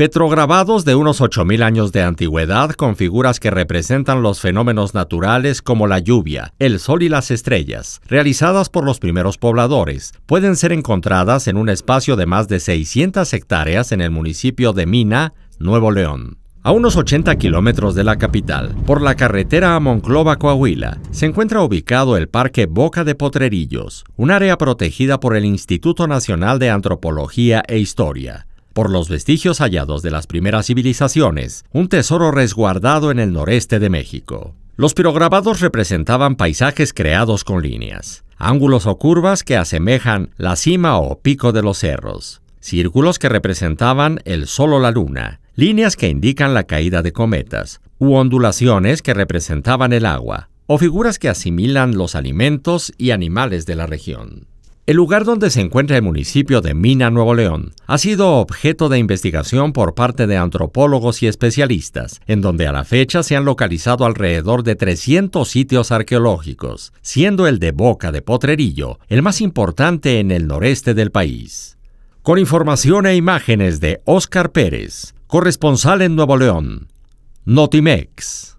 Petrograbados de unos 8.000 años de antigüedad con figuras que representan los fenómenos naturales como la lluvia, el sol y las estrellas, realizadas por los primeros pobladores, pueden ser encontradas en un espacio de más de 600 hectáreas en el municipio de Mina, Nuevo León. A unos 80 kilómetros de la capital, por la carretera a Monclova, Coahuila, se encuentra ubicado el Parque Boca de Potrerillos, un área protegida por el Instituto Nacional de Antropología e Historia por los vestigios hallados de las primeras civilizaciones, un tesoro resguardado en el noreste de México. Los pirograbados representaban paisajes creados con líneas, ángulos o curvas que asemejan la cima o pico de los cerros, círculos que representaban el sol o la luna, líneas que indican la caída de cometas, u ondulaciones que representaban el agua, o figuras que asimilan los alimentos y animales de la región. El lugar donde se encuentra el municipio de Mina, Nuevo León, ha sido objeto de investigación por parte de antropólogos y especialistas, en donde a la fecha se han localizado alrededor de 300 sitios arqueológicos, siendo el de Boca de Potrerillo el más importante en el noreste del país. Con información e imágenes de Oscar Pérez, corresponsal en Nuevo León, Notimex.